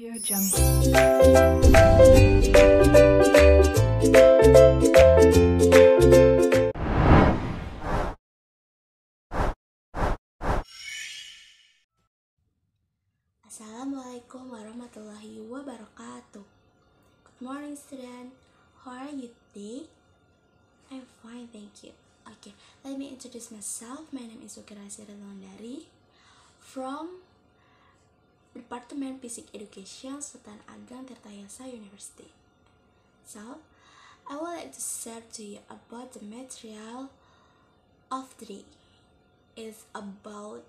Audio Jungle. Assalamualaikum warahmatullahi wabarakatuh. Good morning, student. How are you today? I'm fine, thank you. Okay, let me introduce myself. My name is Ukirasi Siratlandari from of Basic Education Sultan Ageng Tirtayasa University. So, I would like to share to you about the material of three. It's about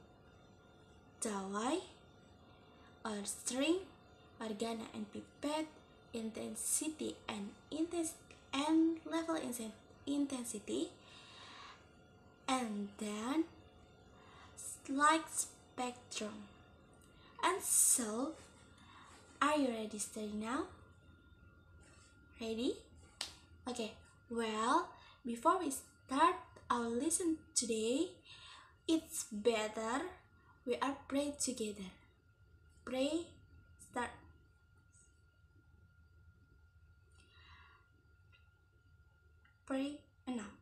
dawai or string, organa and pipette, intensity and intensity and level intensity, and then light spectrum and solve. Are you ready study now? Ready? Okay, well, before we start our lesson today, it's better we are pray together. Pray, start. Pray, enough.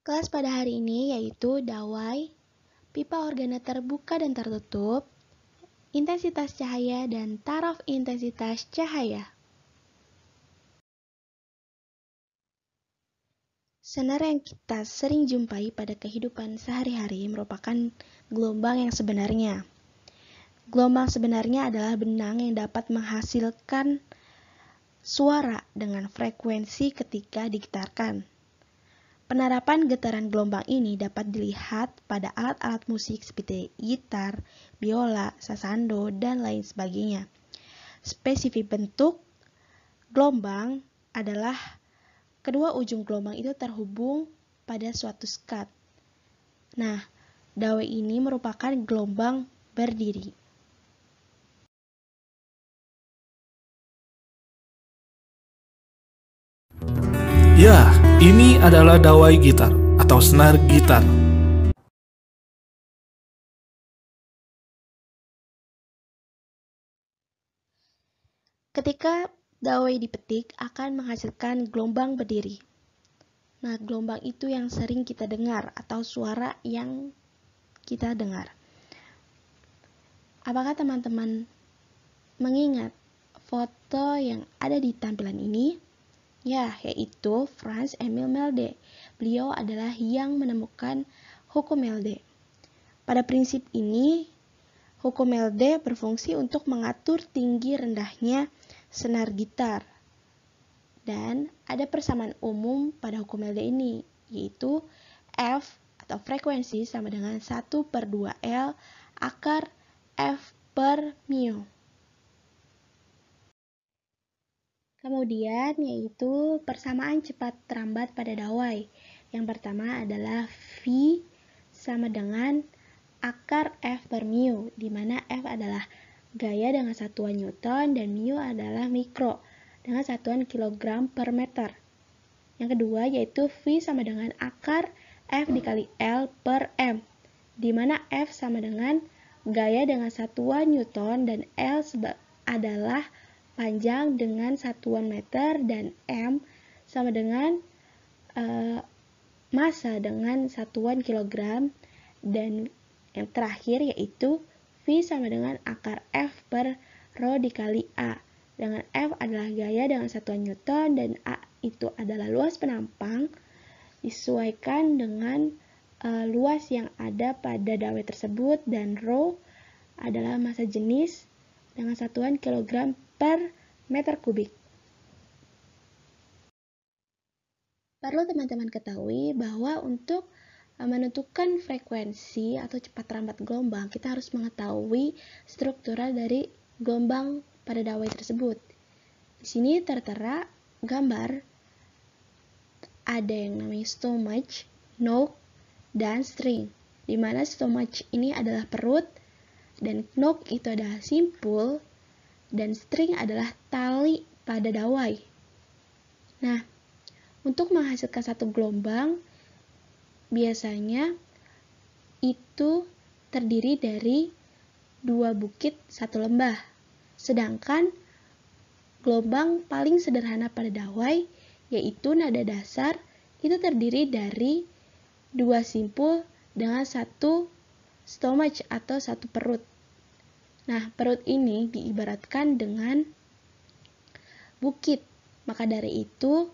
Kelas pada hari ini yaitu dawai, pipa organa terbuka dan tertutup, intensitas cahaya, dan taraf intensitas cahaya. Senar yang kita sering jumpai pada kehidupan sehari-hari merupakan gelombang yang sebenarnya. Gelombang sebenarnya adalah benang yang dapat menghasilkan suara dengan frekuensi ketika digitarkan. Penerapan getaran gelombang ini dapat dilihat pada alat-alat musik seperti gitar, biola, sasando, dan lain sebagainya. Spesifik bentuk gelombang adalah kedua ujung gelombang itu terhubung pada suatu skat. Nah, dawe ini merupakan gelombang berdiri. Ya, ini adalah dawai gitar atau senar gitar. Ketika dawai dipetik akan menghasilkan gelombang berdiri. Nah, gelombang itu yang sering kita dengar atau suara yang kita dengar. Apakah teman-teman mengingat foto yang ada di tampilan ini? Ya, yaitu Franz Emil Melde. Beliau adalah yang menemukan hukum Melde. Pada prinsip ini, hukum Melde berfungsi untuk mengatur tinggi rendahnya senar gitar. Dan ada persamaan umum pada hukum Melde ini, yaitu F atau frekuensi sama dengan 1 per 2L akar F per mu. Kemudian yaitu persamaan cepat terambat pada dawai. Yang pertama adalah V sama dengan akar F per mu, di mana F adalah gaya dengan satuan Newton dan mu adalah mikro dengan satuan kilogram per meter. Yang kedua yaitu V sama dengan akar F dikali L per M, di mana F sama dengan gaya dengan satuan Newton dan L adalah panjang dengan satuan meter dan M sama dengan uh, massa dengan satuan kilogram dan yang terakhir yaitu V sama dengan akar F per Rho dikali A dengan F adalah gaya dengan satuan Newton dan A itu adalah luas penampang disesuaikan dengan uh, luas yang ada pada dawai tersebut dan Rho adalah massa jenis dengan satuan kilogram per meter kubik. Perlu teman-teman ketahui bahwa untuk eh, menentukan frekuensi atau cepat rambat gelombang, kita harus mengetahui struktural dari gelombang pada dawai tersebut. Di sini tertera gambar ada yang namanya stomach, nook, dan string. Di mana stomach ini adalah perut dan nook itu adalah simpul dan string adalah tali pada dawai. Nah, untuk menghasilkan satu gelombang, biasanya itu terdiri dari dua bukit satu lembah. Sedangkan gelombang paling sederhana pada dawai, yaitu nada dasar, itu terdiri dari dua simpul dengan satu stomach atau satu perut. Nah, perut ini diibaratkan dengan bukit. Maka dari itu,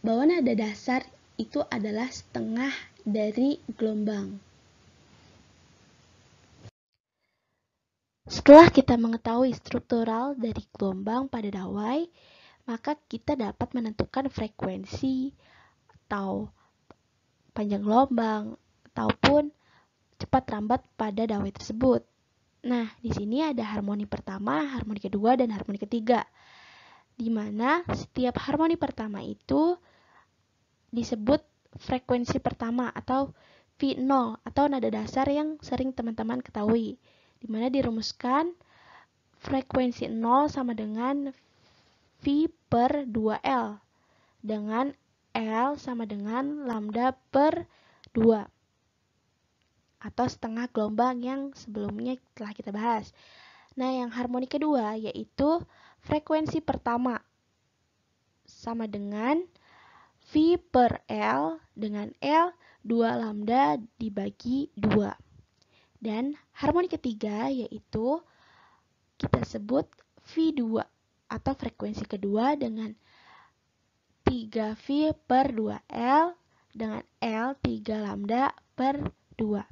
bawah nada dasar itu adalah setengah dari gelombang. Setelah kita mengetahui struktural dari gelombang pada dawai, maka kita dapat menentukan frekuensi atau panjang gelombang ataupun cepat rambat pada dawai tersebut. Nah, di sini ada harmoni pertama, harmoni kedua, dan harmoni ketiga. Di mana setiap harmoni pertama itu disebut frekuensi pertama atau V0 atau nada dasar yang sering teman-teman ketahui. Di mana dirumuskan frekuensi 0 sama dengan V per 2L dengan L sama dengan lambda per 2 atau setengah gelombang yang sebelumnya telah kita bahas. Nah, yang harmoni kedua yaitu frekuensi pertama sama dengan V per L dengan L 2 lambda dibagi 2. Dan harmoni ketiga yaitu kita sebut V2 atau frekuensi kedua dengan 3V per 2L dengan L 3 lambda per 2.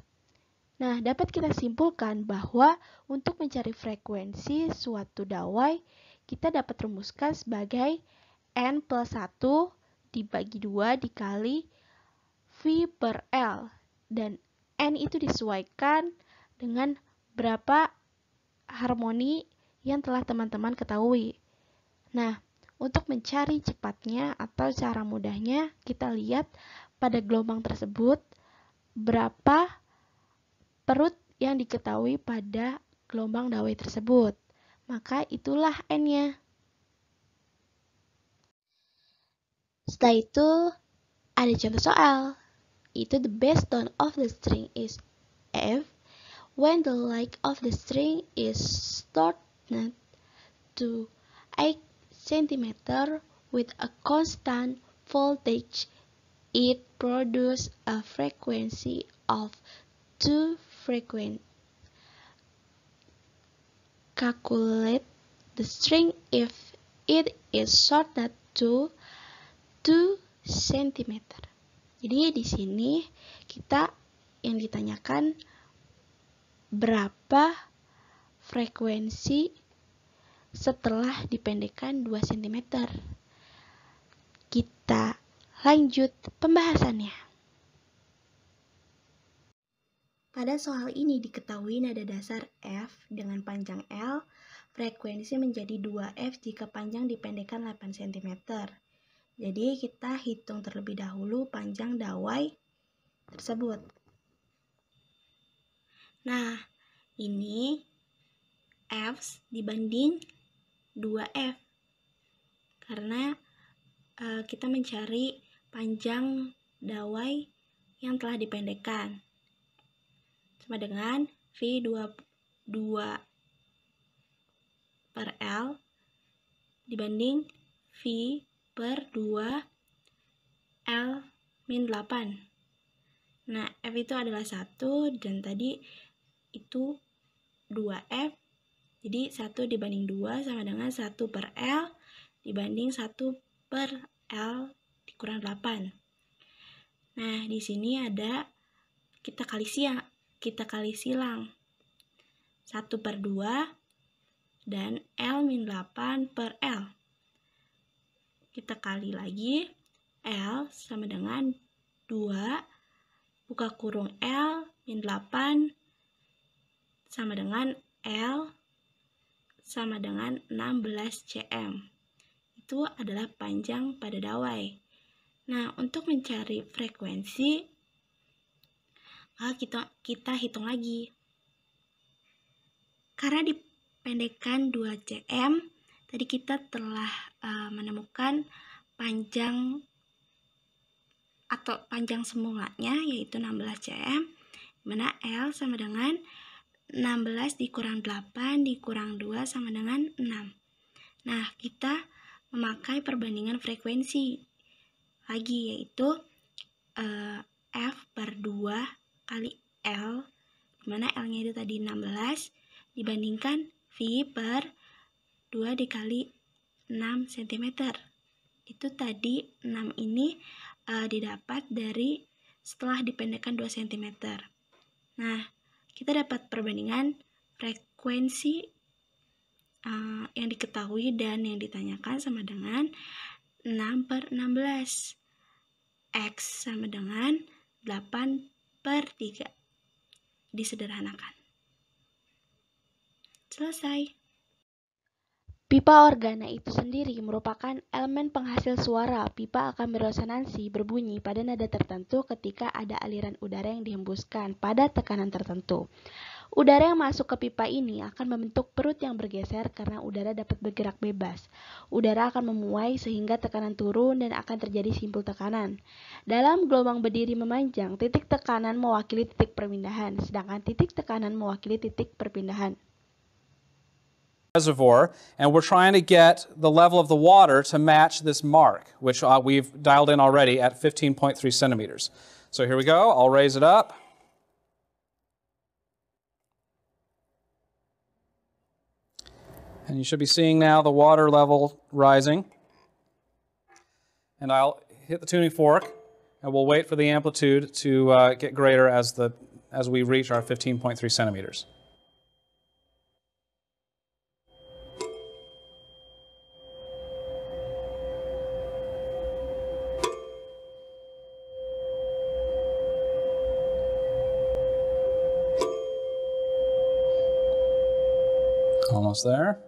Nah, dapat kita simpulkan bahwa untuk mencari frekuensi suatu dawai, kita dapat rumuskan sebagai N plus 1 dibagi 2 dikali V per L. Dan N itu disesuaikan dengan berapa harmoni yang telah teman-teman ketahui. Nah, untuk mencari cepatnya atau cara mudahnya, kita lihat pada gelombang tersebut berapa perut yang diketahui pada gelombang dawai tersebut. Maka itulah N-nya. Setelah itu, ada contoh soal. Itu the best tone of the string is F when the like of the string is shortened to 8 cm with a constant voltage, it produces a frequency of 2 frequent. Calculate the string if it is shortened to 2 cm. Jadi di sini kita yang ditanyakan berapa frekuensi setelah dipendekkan 2 cm. Kita lanjut pembahasannya. Pada soal ini diketahui nada dasar F dengan panjang L, frekuensi menjadi 2F jika panjang dipendekkan 8 cm. Jadi kita hitung terlebih dahulu panjang dawai tersebut. Nah, ini F dibanding 2F. Karena e, kita mencari panjang dawai yang telah dipendekkan sama dengan V2 2 per L dibanding V per 2 L min 8. Nah, F itu adalah 1 dan tadi itu 2F. Jadi 1 dibanding 2 sama dengan 1 per L dibanding 1 per L dikurang 8. Nah, di sini ada kita kali siang kita kali silang. 1 per 2 dan L min 8 per L. Kita kali lagi L sama dengan 2 buka kurung L min 8 sama dengan L sama dengan 16 cm. Itu adalah panjang pada dawai. Nah, untuk mencari frekuensi maka ah, kita, kita hitung lagi. Karena dipendekkan 2 cm, tadi kita telah uh, menemukan panjang atau panjang semulanya yaitu 16 cm dimana L sama dengan 16 dikurang 8 dikurang 2 sama dengan 6 nah kita memakai perbandingan frekuensi lagi yaitu eh, F per 2 kali L, dimana L-nya itu tadi 16, dibandingkan V per 2 dikali 6 cm. Itu tadi 6 ini e, didapat dari setelah dipendekkan 2 cm. Nah, kita dapat perbandingan frekuensi e, yang diketahui dan yang ditanyakan sama dengan 6 per 16. X sama dengan 8 per 3 disederhanakan. Selesai. Pipa organa itu sendiri merupakan elemen penghasil suara. Pipa akan beresonansi berbunyi pada nada tertentu ketika ada aliran udara yang dihembuskan pada tekanan tertentu. Udara yang masuk ke pipa ini akan membentuk perut yang bergeser karena udara dapat bergerak bebas. Udara akan memuai sehingga tekanan turun dan akan terjadi simpul tekanan. Dalam gelombang berdiri memanjang, titik tekanan mewakili titik perpindahan, sedangkan titik tekanan mewakili titik perpindahan. reservoir, and we're trying to get the level of the water to match this mark, which uh, we've dialed in already at 15.3 centimeters. So here we go, I'll raise it up. And you should be seeing now the water level rising. And I'll hit the tuning fork, and we'll wait for the amplitude to uh, get greater as, the, as we reach our 15.3 centimeters. almost there.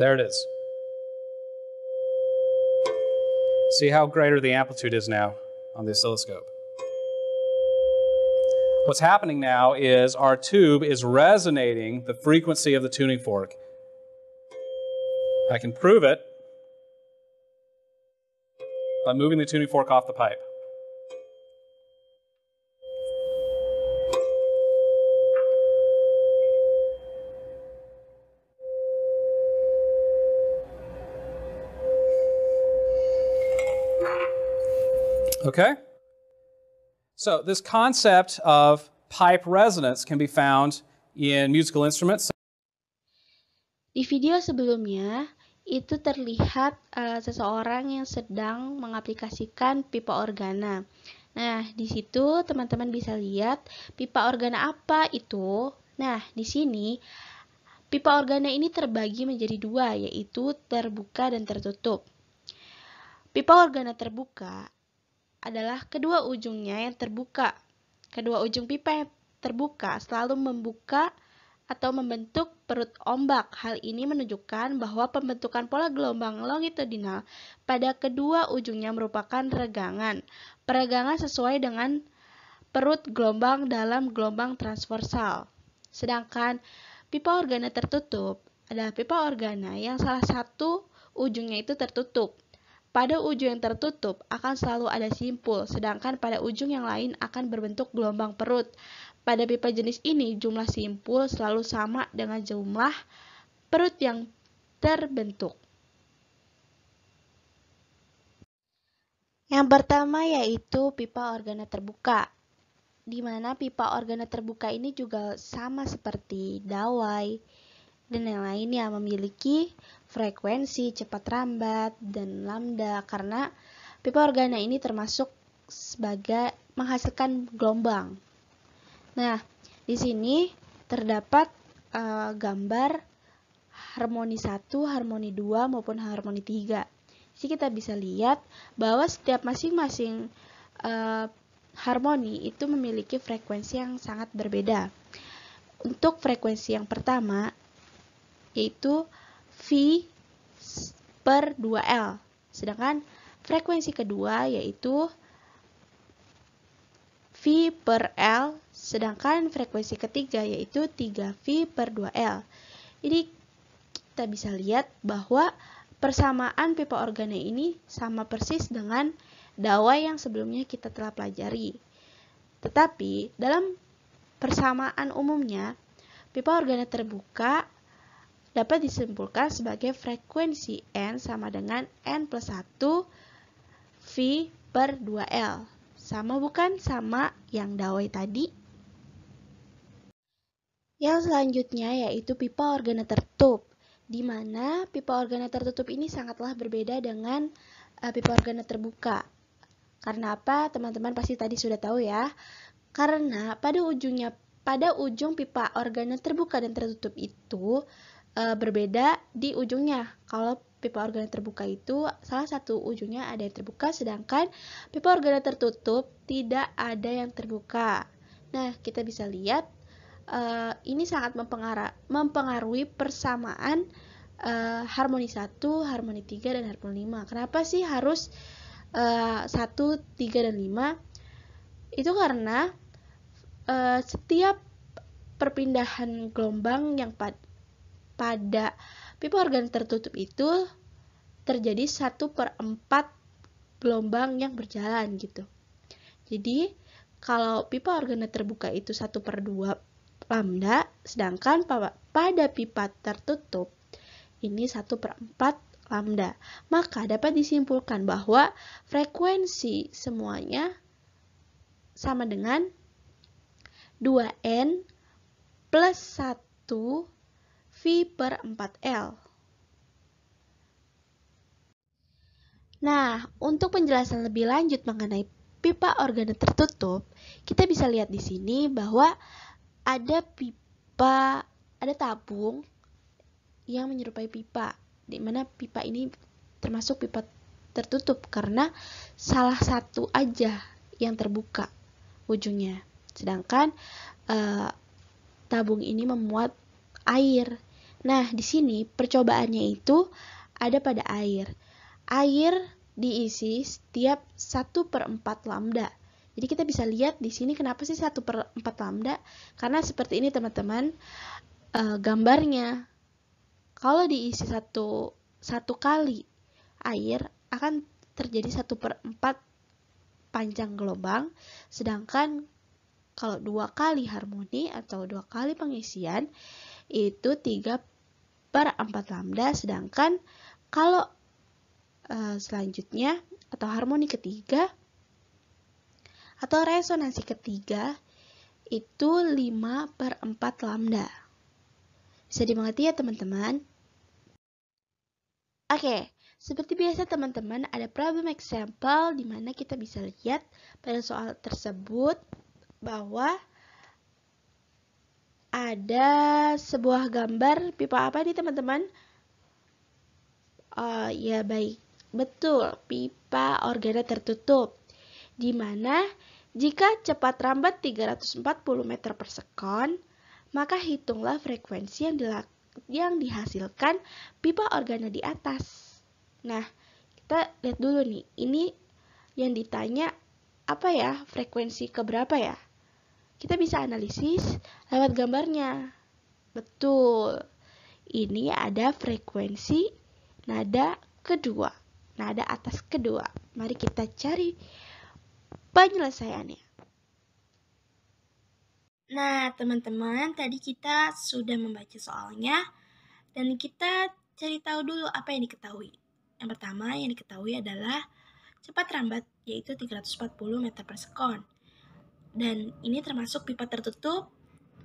There it is. See how greater the amplitude is now on the oscilloscope. What's happening now is our tube is resonating the frequency of the tuning fork. I can prove it by moving the tuning fork off the pipe. Okay? So, this concept of pipe resonance can be found in musical instruments. Di video sebelumnya, itu terlihat uh, seseorang yang sedang mengaplikasikan pipa organa. Nah, di situ teman-teman bisa lihat pipa organa apa itu. Nah, di sini pipa organa ini terbagi menjadi dua, yaitu terbuka dan tertutup. Pipa organa terbuka adalah kedua ujungnya yang terbuka. Kedua ujung pipa yang terbuka selalu membuka atau membentuk perut ombak. Hal ini menunjukkan bahwa pembentukan pola gelombang longitudinal pada kedua ujungnya merupakan regangan. Peregangan sesuai dengan perut gelombang dalam gelombang transversal. Sedangkan pipa organa tertutup adalah pipa organa yang salah satu ujungnya itu tertutup. Pada ujung yang tertutup akan selalu ada simpul, sedangkan pada ujung yang lain akan berbentuk gelombang perut. Pada pipa jenis ini, jumlah simpul selalu sama dengan jumlah perut yang terbentuk. Yang pertama yaitu pipa organa terbuka, di mana pipa organa terbuka ini juga sama seperti dawai, dan yang lainnya memiliki frekuensi cepat rambat dan lambda karena pipa organa ini termasuk sebagai menghasilkan gelombang. Nah, di sini terdapat uh, gambar harmoni 1, harmoni 2 maupun harmoni 3. Jadi kita bisa lihat bahwa setiap masing-masing uh, harmoni itu memiliki frekuensi yang sangat berbeda. Untuk frekuensi yang pertama yaitu V per 2L. Sedangkan frekuensi kedua yaitu V per L, sedangkan frekuensi ketiga yaitu 3V per 2L. Jadi kita bisa lihat bahwa persamaan pipa organa ini sama persis dengan dawai yang sebelumnya kita telah pelajari. Tetapi dalam persamaan umumnya, pipa organa terbuka dapat disimpulkan sebagai frekuensi N sama dengan N plus 1 V per 2L. Sama bukan sama yang dawai tadi? Yang selanjutnya yaitu pipa organa tertutup, di mana pipa organa tertutup ini sangatlah berbeda dengan e, pipa organa terbuka. Karena apa? Teman-teman pasti tadi sudah tahu ya. Karena pada ujungnya pada ujung pipa organa terbuka dan tertutup itu e, berbeda di ujungnya. Kalau pipa organa terbuka itu salah satu ujungnya ada yang terbuka sedangkan pipa organa tertutup tidak ada yang terbuka. Nah, kita bisa lihat e, ini sangat mempengaruhi persamaan e, harmoni 1, harmoni 3 dan harmoni 5. Kenapa sih harus e, 1, 3 dan 5? Itu karena e, setiap perpindahan gelombang yang pad pada pipa organ tertutup itu terjadi satu per empat gelombang yang berjalan gitu. Jadi kalau pipa organ terbuka itu satu per dua lambda, sedangkan pada pipa tertutup ini satu per empat lambda. Maka dapat disimpulkan bahwa frekuensi semuanya sama dengan 2N plus 1 V per 4L. Nah, untuk penjelasan lebih lanjut mengenai pipa organa tertutup, kita bisa lihat di sini bahwa ada pipa, ada tabung yang menyerupai pipa, di mana pipa ini termasuk pipa tertutup karena salah satu aja yang terbuka ujungnya. Sedangkan e, tabung ini memuat air Nah, di sini percobaannya itu ada pada air. Air diisi setiap 1 per 4 lambda. Jadi kita bisa lihat di sini kenapa sih 1 per 4 lambda? Karena seperti ini teman-teman eh, gambarnya. Kalau diisi satu, satu kali air akan terjadi 1 per 4 panjang gelombang. Sedangkan kalau dua kali harmoni atau dua kali pengisian itu 3 per 4 lambda sedangkan kalau e, selanjutnya atau harmoni ketiga atau resonansi ketiga itu 5 per 4 lambda. Bisa dimengerti ya teman-teman? Oke, seperti biasa teman-teman ada problem example di mana kita bisa lihat pada soal tersebut bahwa ada sebuah gambar pipa apa nih teman-teman? Oh ya baik, betul pipa organa tertutup. Dimana jika cepat rambat 340 meter per sekon, maka hitunglah frekuensi yang, yang dihasilkan pipa organa di atas. Nah, kita lihat dulu nih, ini yang ditanya apa ya, frekuensi keberapa ya? kita bisa analisis lewat gambarnya. Betul. Ini ada frekuensi nada kedua, nada atas kedua. Mari kita cari penyelesaiannya. Nah, teman-teman, tadi kita sudah membaca soalnya dan kita cari tahu dulu apa yang diketahui. Yang pertama yang diketahui adalah cepat rambat yaitu 340 meter per sekon. Dan ini termasuk pipa tertutup.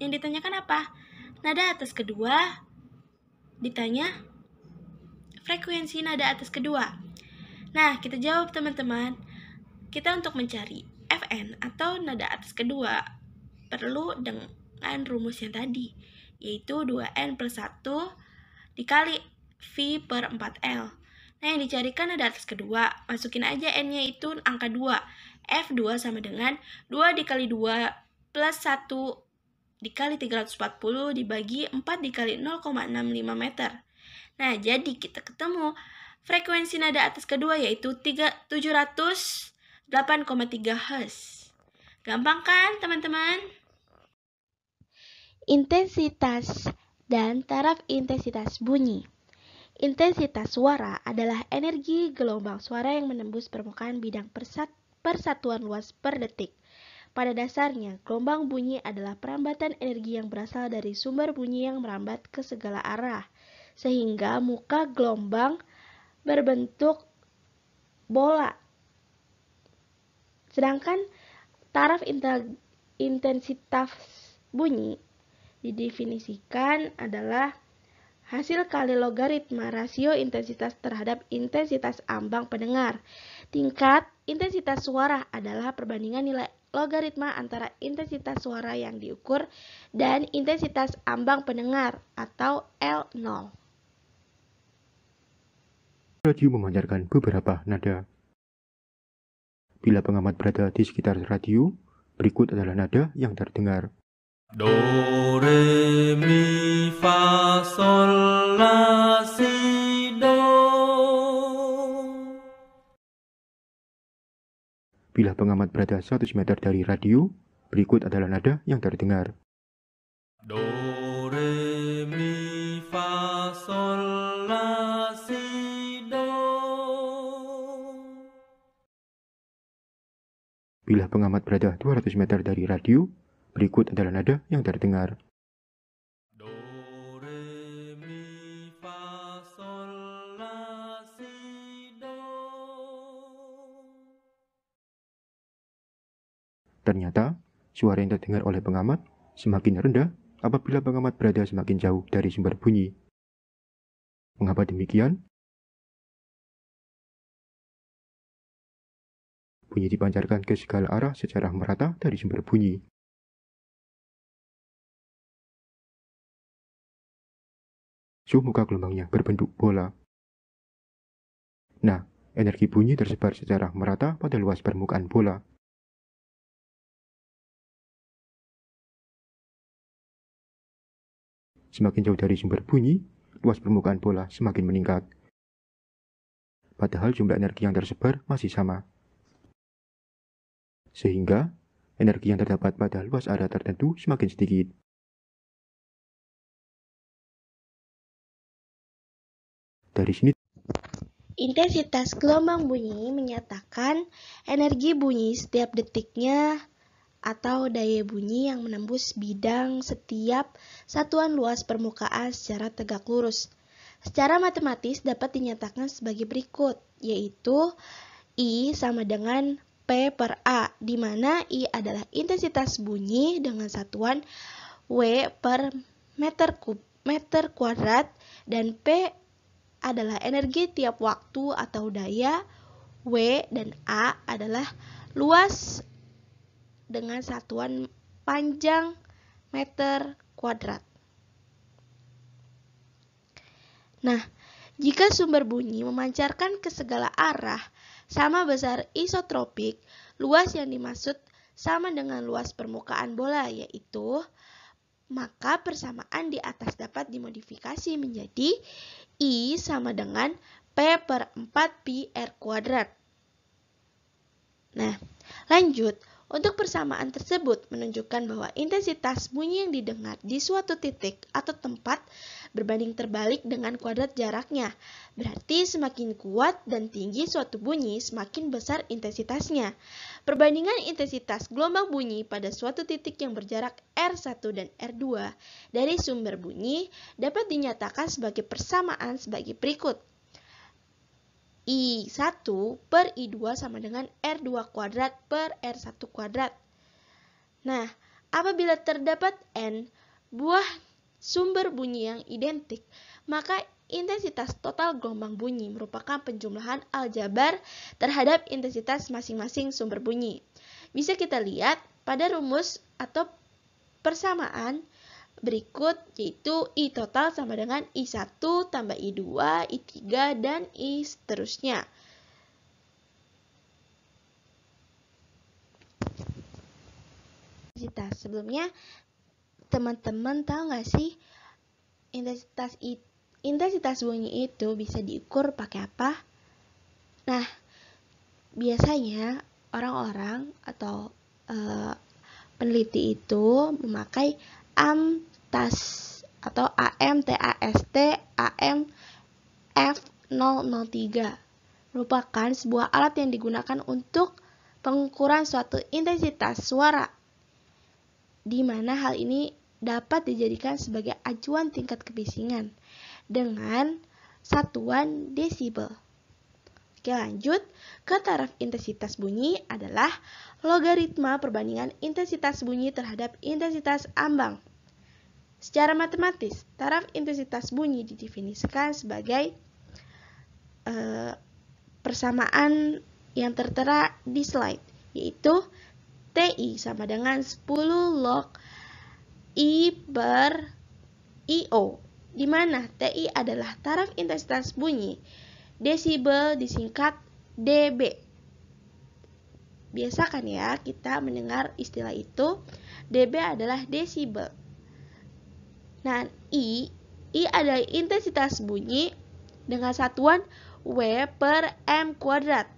Yang ditanyakan apa? Nada atas kedua. Ditanya frekuensi nada atas kedua. Nah, kita jawab teman-teman. Kita untuk mencari FN atau nada atas kedua perlu dengan rumus yang tadi, yaitu 2N plus 1 dikali V per 4L. Nah, yang dicarikan nada atas kedua. Masukin aja N-nya itu angka 2. F2 sama dengan 2 dikali 2 plus 1 dikali 340 dibagi 4 dikali 0,65 meter. Nah, jadi kita ketemu frekuensi nada atas kedua yaitu 708,3 Hz. Gampang kan, teman-teman? Intensitas dan taraf intensitas bunyi. Intensitas suara adalah energi gelombang suara yang menembus permukaan bidang persat persatuan luas per detik. Pada dasarnya, gelombang bunyi adalah perambatan energi yang berasal dari sumber bunyi yang merambat ke segala arah, sehingga muka gelombang berbentuk bola. Sedangkan taraf intensitas bunyi didefinisikan adalah hasil kali logaritma rasio intensitas terhadap intensitas ambang pendengar. Tingkat Intensitas suara adalah perbandingan nilai logaritma antara intensitas suara yang diukur dan intensitas ambang pendengar atau L0. Radio memancarkan beberapa nada. Bila pengamat berada di sekitar radio, berikut adalah nada yang terdengar. Do, re, mi, fa, sol, la, Bila pengamat berada 100 meter dari radio, berikut adalah nada yang terdengar. Do, re, mi, fa, sol, la, si, do. Bila pengamat berada 200 meter dari radio, berikut adalah nada yang terdengar. Ternyata, suara yang terdengar oleh pengamat semakin rendah apabila pengamat berada semakin jauh dari sumber bunyi. Mengapa demikian? Bunyi dipancarkan ke segala arah secara merata dari sumber bunyi. Suhu muka gelombangnya berbentuk bola. Nah, energi bunyi tersebar secara merata pada luas permukaan bola Semakin jauh dari sumber bunyi, luas permukaan bola semakin meningkat. Padahal jumlah energi yang tersebar masih sama. Sehingga, energi yang terdapat pada luas area tertentu semakin sedikit. Dari sini Intensitas gelombang bunyi menyatakan energi bunyi setiap detiknya atau daya bunyi yang menembus bidang setiap satuan luas permukaan secara tegak lurus. Secara matematis dapat dinyatakan sebagai berikut, yaitu I sama dengan P per A, di mana I adalah intensitas bunyi dengan satuan W per meter kub, meter kuadrat, dan P adalah energi tiap waktu atau daya, W dan A adalah luas dengan satuan panjang meter kuadrat. Nah, jika sumber bunyi memancarkan ke segala arah sama besar isotropik, luas yang dimaksud sama dengan luas permukaan bola yaitu maka persamaan di atas dapat dimodifikasi menjadi I sama dengan P per 4 pi R kuadrat. Nah, lanjut. Untuk persamaan tersebut menunjukkan bahwa intensitas bunyi yang didengar di suatu titik atau tempat berbanding terbalik dengan kuadrat jaraknya. Berarti semakin kuat dan tinggi suatu bunyi, semakin besar intensitasnya. Perbandingan intensitas gelombang bunyi pada suatu titik yang berjarak R1 dan R2 dari sumber bunyi dapat dinyatakan sebagai persamaan sebagai berikut. I1 per I2 sama dengan R2 kuadrat per R1 kuadrat. Nah, apabila terdapat N buah sumber bunyi yang identik, maka intensitas total gelombang bunyi merupakan penjumlahan aljabar terhadap intensitas masing-masing sumber bunyi. Bisa kita lihat pada rumus atau persamaan berikut yaitu I total sama dengan I1 tambah I2, I3, dan I seterusnya. Intensitas sebelumnya, teman-teman tahu nggak sih intensitas I, intensitas bunyi itu bisa diukur pakai apa? Nah, biasanya orang-orang atau uh, peneliti itu memakai am TAS atau AMTAST amf 003 merupakan sebuah alat yang digunakan untuk pengukuran suatu intensitas suara, di mana hal ini dapat dijadikan sebagai acuan tingkat kebisingan dengan satuan desibel. Oke lanjut, ke taraf intensitas bunyi adalah logaritma perbandingan intensitas bunyi terhadap intensitas ambang Secara matematis, taraf intensitas bunyi didefinisikan sebagai e, persamaan yang tertera di slide, yaitu TI sama dengan 10 log I per IO, di mana TI adalah taraf intensitas bunyi, desibel disingkat dB. Biasakan ya kita mendengar istilah itu, dB adalah desibel. Nah, I, I adalah intensitas bunyi dengan satuan W per M kuadrat.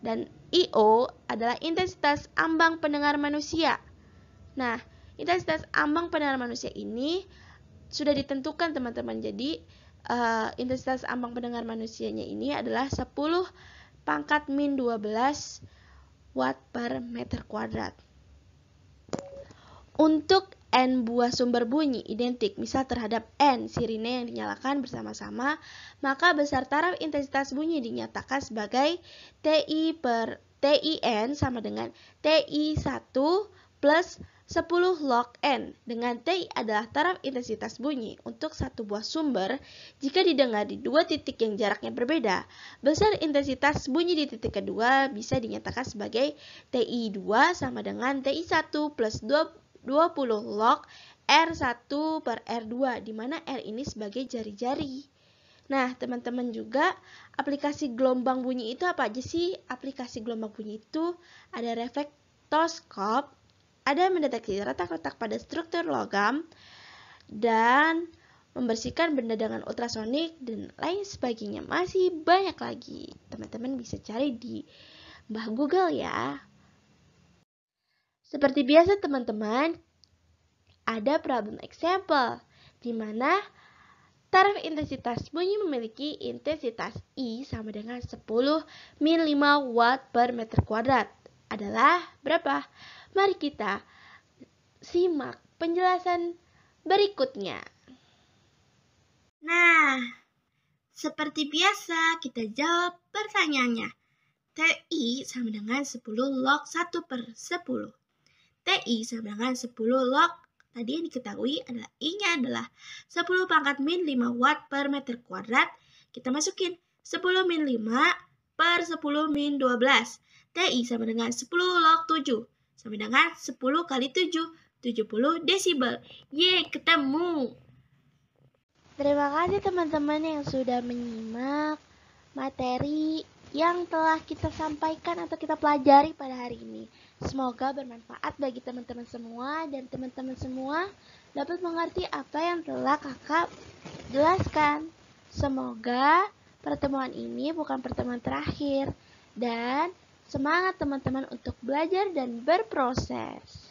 Dan IO adalah intensitas ambang pendengar manusia. Nah, intensitas ambang pendengar manusia ini sudah ditentukan teman-teman. Jadi, uh, intensitas ambang pendengar manusianya ini adalah 10 pangkat min 12 watt per meter kuadrat. Untuk N buah sumber bunyi identik misal terhadap N sirine yang dinyalakan bersama-sama, maka besar taraf intensitas bunyi dinyatakan sebagai TI per TIN sama dengan TI1 plus 10 log N dengan TI adalah taraf intensitas bunyi untuk satu buah sumber jika didengar di dua titik yang jaraknya berbeda. Besar intensitas bunyi di titik kedua bisa dinyatakan sebagai TI2 sama dengan TI1 plus 20 20 log R1 per R2, di mana R ini sebagai jari-jari. Nah, teman-teman juga, aplikasi gelombang bunyi itu apa aja sih? Aplikasi gelombang bunyi itu ada reflektoskop, ada mendeteksi retak-retak pada struktur logam, dan membersihkan benda dengan ultrasonik, dan lain sebagainya. Masih banyak lagi. Teman-teman bisa cari di Mbah Google ya. Seperti biasa teman-teman, ada problem example, di mana taraf intensitas bunyi memiliki intensitas I sama dengan 10 min 5 watt per meter kuadrat. Adalah berapa? Mari kita simak penjelasan berikutnya. Nah, seperti biasa kita jawab pertanyaannya. TI sama dengan 10 log 1 per 10. TI sama dengan 10 log tadi yang diketahui adalah I-nya adalah 10 pangkat min 5 watt per meter kuadrat. Kita masukin 10 min 5 per 10 min 12. TI sama dengan 10 log 7 sama dengan 10 kali 7, 70 desibel. Ye, ketemu. Terima kasih teman-teman yang sudah menyimak materi yang telah kita sampaikan atau kita pelajari pada hari ini. Semoga bermanfaat bagi teman-teman semua dan teman-teman semua dapat mengerti apa yang telah kakak jelaskan. Semoga pertemuan ini bukan pertemuan terakhir dan semangat teman-teman untuk belajar dan berproses.